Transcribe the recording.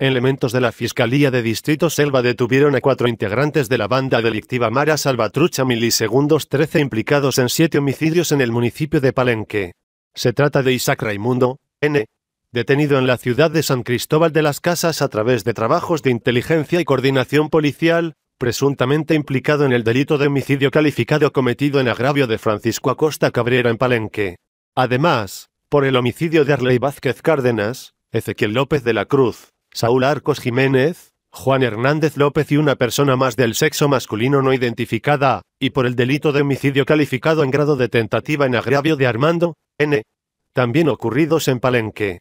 Elementos de la Fiscalía de Distrito Selva detuvieron a cuatro integrantes de la banda delictiva Mara Salvatrucha Milisegundos 13 implicados en siete homicidios en el municipio de Palenque. Se trata de Isaac Raimundo, N., detenido en la ciudad de San Cristóbal de las Casas a través de trabajos de inteligencia y coordinación policial, presuntamente implicado en el delito de homicidio calificado cometido en agravio de Francisco Acosta Cabrera en Palenque. Además, por el homicidio de Arley Vázquez Cárdenas, Ezequiel López de la Cruz, Saúl Arcos Jiménez, Juan Hernández López y una persona más del sexo masculino no identificada, y por el delito de homicidio calificado en grado de tentativa en agravio de Armando, N. También ocurridos en Palenque.